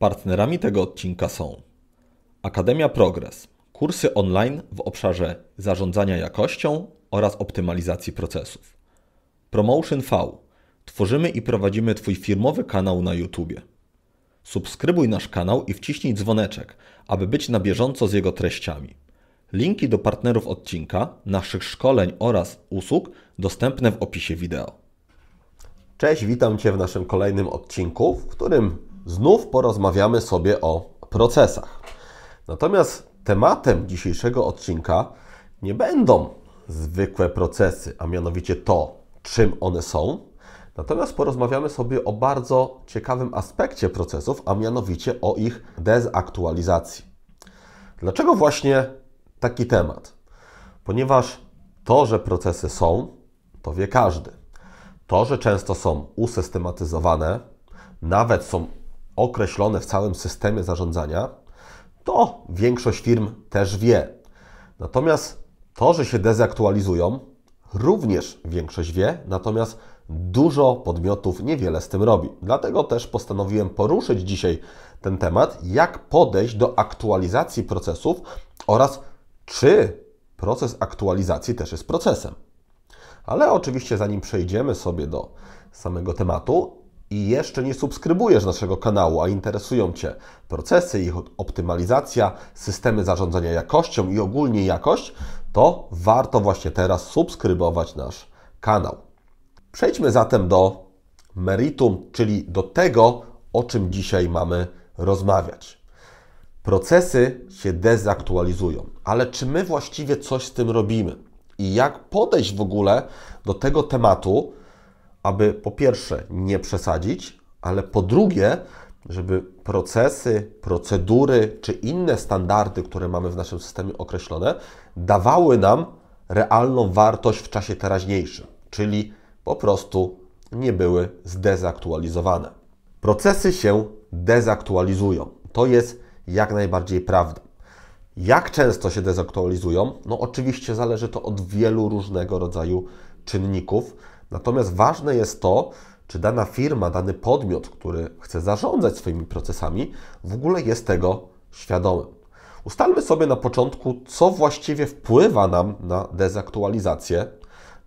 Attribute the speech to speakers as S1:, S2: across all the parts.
S1: Partnerami tego odcinka są Akademia Progress, kursy online w obszarze zarządzania jakością oraz optymalizacji procesów. Promotion V. Tworzymy i prowadzimy Twój firmowy kanał na YouTube. Subskrybuj nasz kanał i wciśnij dzwoneczek, aby być na bieżąco z jego treściami. Linki do partnerów odcinka, naszych szkoleń oraz usług dostępne w opisie wideo. Cześć, witam Cię w naszym kolejnym odcinku, w którym znów porozmawiamy sobie o procesach. Natomiast tematem dzisiejszego odcinka nie będą zwykłe procesy, a mianowicie to, czym one są. Natomiast porozmawiamy sobie o bardzo ciekawym aspekcie procesów, a mianowicie o ich dezaktualizacji. Dlaczego właśnie taki temat? Ponieważ to, że procesy są, to wie każdy. To, że często są usystematyzowane, nawet są określone w całym systemie zarządzania, to większość firm też wie. Natomiast to, że się dezaktualizują, również większość wie, natomiast dużo podmiotów niewiele z tym robi. Dlatego też postanowiłem poruszyć dzisiaj ten temat, jak podejść do aktualizacji procesów oraz czy proces aktualizacji też jest procesem. Ale oczywiście, zanim przejdziemy sobie do samego tematu, i jeszcze nie subskrybujesz naszego kanału, a interesują Cię procesy, ich optymalizacja, systemy zarządzania jakością i ogólnie jakość, to warto właśnie teraz subskrybować nasz kanał. Przejdźmy zatem do meritum, czyli do tego, o czym dzisiaj mamy rozmawiać. Procesy się dezaktualizują, ale czy my właściwie coś z tym robimy? I jak podejść w ogóle do tego tematu, aby po pierwsze nie przesadzić, ale po drugie, żeby procesy, procedury czy inne standardy, które mamy w naszym systemie określone, dawały nam realną wartość w czasie teraźniejszym, czyli po prostu nie były zdezaktualizowane. Procesy się dezaktualizują. To jest jak najbardziej prawda. Jak często się dezaktualizują? No oczywiście zależy to od wielu różnego rodzaju czynników, Natomiast ważne jest to, czy dana firma, dany podmiot, który chce zarządzać swoimi procesami, w ogóle jest tego świadomy. Ustalmy sobie na początku, co właściwie wpływa nam na dezaktualizację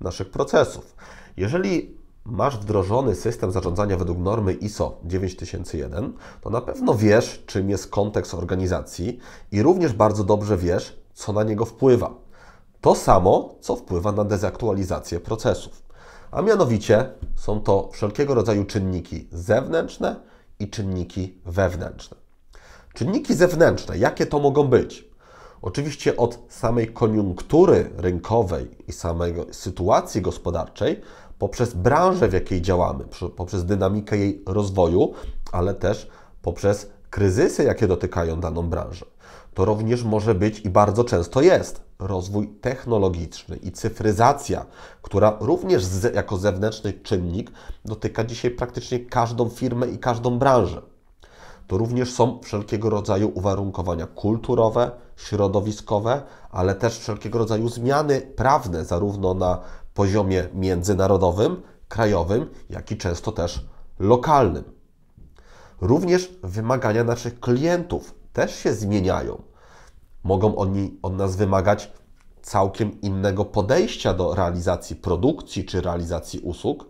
S1: naszych procesów. Jeżeli masz wdrożony system zarządzania według normy ISO 9001, to na pewno wiesz, czym jest kontekst organizacji i również bardzo dobrze wiesz, co na niego wpływa. To samo, co wpływa na dezaktualizację procesów a mianowicie są to wszelkiego rodzaju czynniki zewnętrzne i czynniki wewnętrzne. Czynniki zewnętrzne, jakie to mogą być? Oczywiście od samej koniunktury rynkowej i samej sytuacji gospodarczej, poprzez branżę, w jakiej działamy, poprzez dynamikę jej rozwoju, ale też poprzez kryzysy, jakie dotykają daną branżę to również może być i bardzo często jest rozwój technologiczny i cyfryzacja, która również z, jako zewnętrzny czynnik dotyka dzisiaj praktycznie każdą firmę i każdą branżę. To również są wszelkiego rodzaju uwarunkowania kulturowe, środowiskowe, ale też wszelkiego rodzaju zmiany prawne, zarówno na poziomie międzynarodowym, krajowym, jak i często też lokalnym. Również wymagania naszych klientów też się zmieniają. Mogą oni od nas wymagać całkiem innego podejścia do realizacji produkcji czy realizacji usług.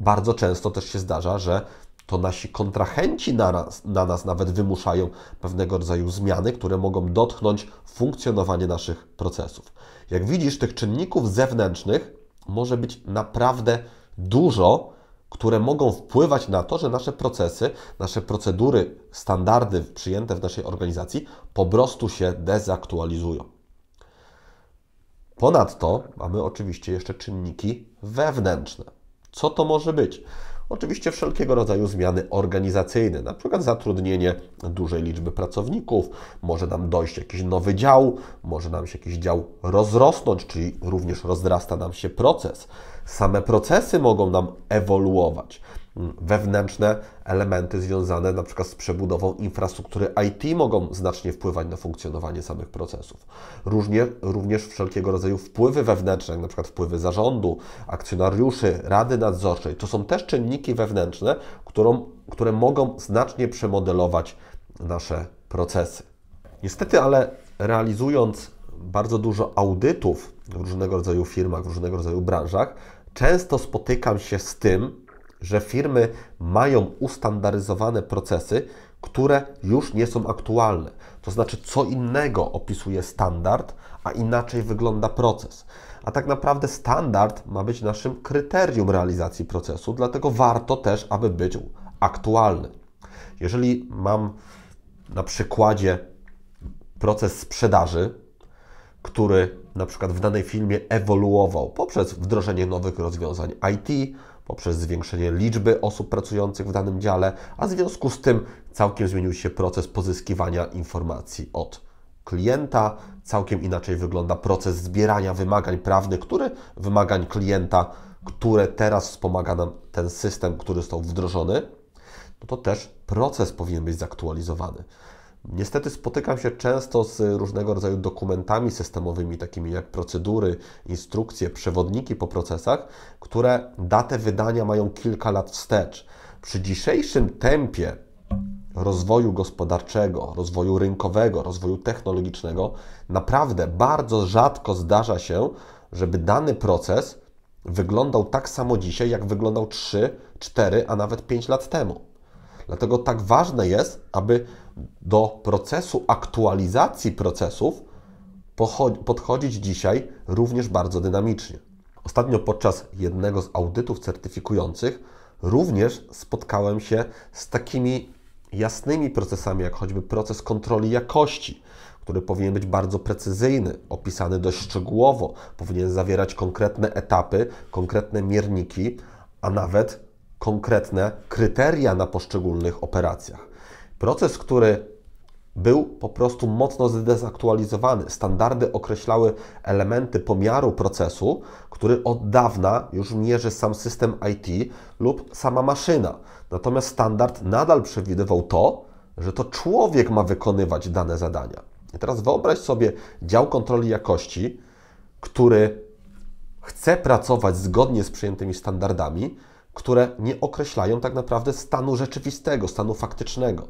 S1: Bardzo często też się zdarza, że to nasi kontrahenci na nas, na nas nawet wymuszają pewnego rodzaju zmiany, które mogą dotknąć funkcjonowanie naszych procesów. Jak widzisz, tych czynników zewnętrznych może być naprawdę dużo, które mogą wpływać na to, że nasze procesy, nasze procedury, standardy przyjęte w naszej organizacji po prostu się dezaktualizują. Ponadto mamy oczywiście jeszcze czynniki wewnętrzne. Co to może być? Oczywiście wszelkiego rodzaju zmiany organizacyjne, na przykład zatrudnienie dużej liczby pracowników, może nam dojść jakiś nowy dział, może nam się jakiś dział rozrosnąć, czyli również rozrasta nam się proces. Same procesy mogą nam ewoluować wewnętrzne elementy związane na przykład z przebudową infrastruktury IT mogą znacznie wpływać na funkcjonowanie samych procesów. Różnie, również wszelkiego rodzaju wpływy wewnętrzne, jak na przykład wpływy zarządu, akcjonariuszy, rady nadzorczej, to są też czynniki wewnętrzne, którą, które mogą znacznie przemodelować nasze procesy. Niestety, ale realizując bardzo dużo audytów w różnego rodzaju firmach, w różnego rodzaju branżach, często spotykam się z tym, że firmy mają ustandaryzowane procesy, które już nie są aktualne. To znaczy, co innego opisuje standard, a inaczej wygląda proces. A tak naprawdę standard ma być naszym kryterium realizacji procesu, dlatego warto też, aby być aktualny. Jeżeli mam na przykładzie proces sprzedaży, który na przykład w danej firmie ewoluował poprzez wdrożenie nowych rozwiązań IT, poprzez zwiększenie liczby osób pracujących w danym dziale, a w związku z tym całkiem zmienił się proces pozyskiwania informacji od klienta, całkiem inaczej wygląda proces zbierania wymagań prawnych, który wymagań klienta, które teraz wspomaga nam ten system, który został wdrożony, no to też proces powinien być zaktualizowany. Niestety spotykam się często z różnego rodzaju dokumentami systemowymi, takimi jak procedury, instrukcje, przewodniki po procesach, które datę wydania mają kilka lat wstecz. Przy dzisiejszym tempie rozwoju gospodarczego, rozwoju rynkowego, rozwoju technologicznego, naprawdę bardzo rzadko zdarza się, żeby dany proces wyglądał tak samo dzisiaj, jak wyglądał 3, 4, a nawet 5 lat temu. Dlatego tak ważne jest, aby do procesu aktualizacji procesów podchodzić dzisiaj również bardzo dynamicznie. Ostatnio podczas jednego z audytów certyfikujących również spotkałem się z takimi jasnymi procesami, jak choćby proces kontroli jakości, który powinien być bardzo precyzyjny, opisany dość szczegółowo, powinien zawierać konkretne etapy, konkretne mierniki, a nawet konkretne kryteria na poszczególnych operacjach. Proces, który był po prostu mocno zdezaktualizowany. Standardy określały elementy pomiaru procesu, który od dawna już mierzy sam system IT lub sama maszyna. Natomiast standard nadal przewidywał to, że to człowiek ma wykonywać dane zadania. I teraz wyobraź sobie dział kontroli jakości, który chce pracować zgodnie z przyjętymi standardami, które nie określają tak naprawdę stanu rzeczywistego, stanu faktycznego.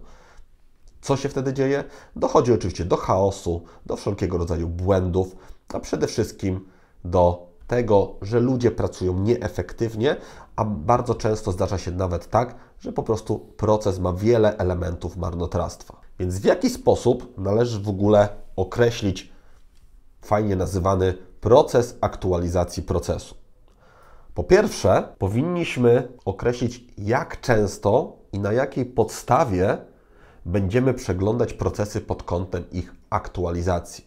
S1: Co się wtedy dzieje? Dochodzi oczywiście do chaosu, do wszelkiego rodzaju błędów, a przede wszystkim do tego, że ludzie pracują nieefektywnie, a bardzo często zdarza się nawet tak, że po prostu proces ma wiele elementów marnotrawstwa. Więc w jaki sposób należy w ogóle określić fajnie nazywany proces aktualizacji procesu? Po pierwsze, powinniśmy określić, jak często i na jakiej podstawie będziemy przeglądać procesy pod kątem ich aktualizacji.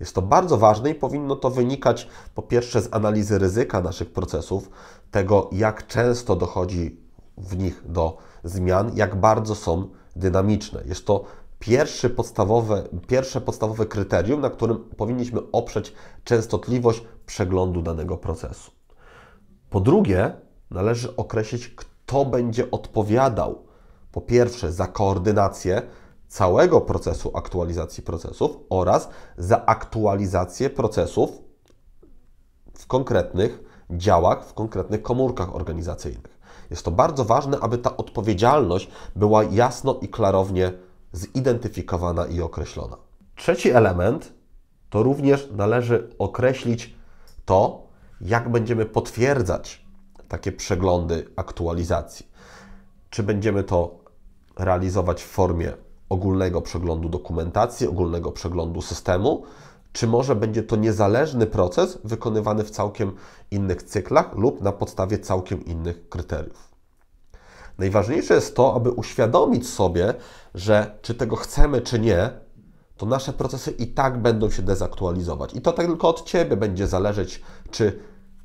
S1: Jest to bardzo ważne i powinno to wynikać po pierwsze z analizy ryzyka naszych procesów, tego jak często dochodzi w nich do zmian, jak bardzo są dynamiczne. Jest to pierwszy pierwsze podstawowe kryterium, na którym powinniśmy oprzeć częstotliwość przeglądu danego procesu. Po drugie, należy określić, kto będzie odpowiadał po pierwsze za koordynację całego procesu aktualizacji procesów oraz za aktualizację procesów w konkretnych działach, w konkretnych komórkach organizacyjnych. Jest to bardzo ważne, aby ta odpowiedzialność była jasno i klarownie zidentyfikowana i określona. Trzeci element to również należy określić to, jak będziemy potwierdzać takie przeglądy aktualizacji. Czy będziemy to realizować w formie ogólnego przeglądu dokumentacji, ogólnego przeglądu systemu, czy może będzie to niezależny proces wykonywany w całkiem innych cyklach lub na podstawie całkiem innych kryteriów. Najważniejsze jest to, aby uświadomić sobie, że czy tego chcemy, czy nie, to nasze procesy i tak będą się dezaktualizować. I to tak tylko od Ciebie będzie zależeć, czy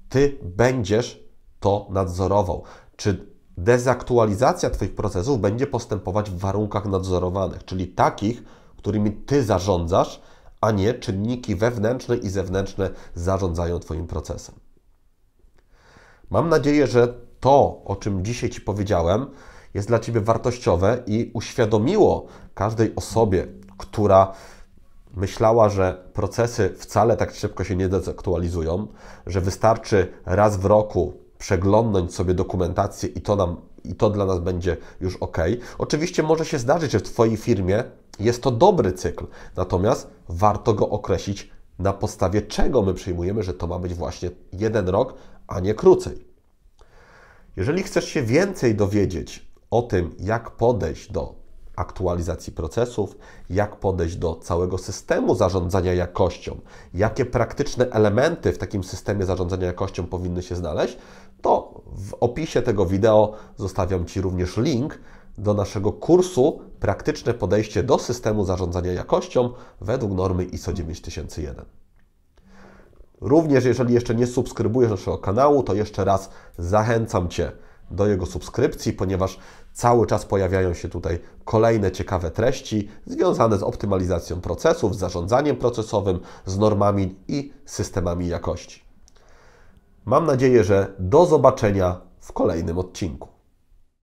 S1: Ty będziesz to nadzorował, czy dezaktualizacja Twoich procesów będzie postępować w warunkach nadzorowanych, czyli takich, którymi Ty zarządzasz, a nie czynniki wewnętrzne i zewnętrzne zarządzają Twoim procesem. Mam nadzieję, że to, o czym dzisiaj Ci powiedziałem, jest dla Ciebie wartościowe i uświadomiło każdej osobie, która myślała, że procesy wcale tak szybko się nie dezaktualizują, że wystarczy raz w roku przeglądnąć sobie dokumentację i to, nam, i to dla nas będzie już ok. Oczywiście może się zdarzyć, że w Twojej firmie jest to dobry cykl, natomiast warto go określić na podstawie czego my przyjmujemy, że to ma być właśnie jeden rok, a nie krócej. Jeżeli chcesz się więcej dowiedzieć o tym, jak podejść do aktualizacji procesów, jak podejść do całego systemu zarządzania jakością, jakie praktyczne elementy w takim systemie zarządzania jakością powinny się znaleźć, to w opisie tego wideo zostawiam Ci również link do naszego kursu Praktyczne podejście do systemu zarządzania jakością według normy ISO 9001. Również jeżeli jeszcze nie subskrybujesz naszego kanału, to jeszcze raz zachęcam Cię do jego subskrypcji, ponieważ cały czas pojawiają się tutaj kolejne ciekawe treści związane z optymalizacją procesów, z zarządzaniem procesowym, z normami i systemami jakości. Mam nadzieję, że do zobaczenia w kolejnym odcinku.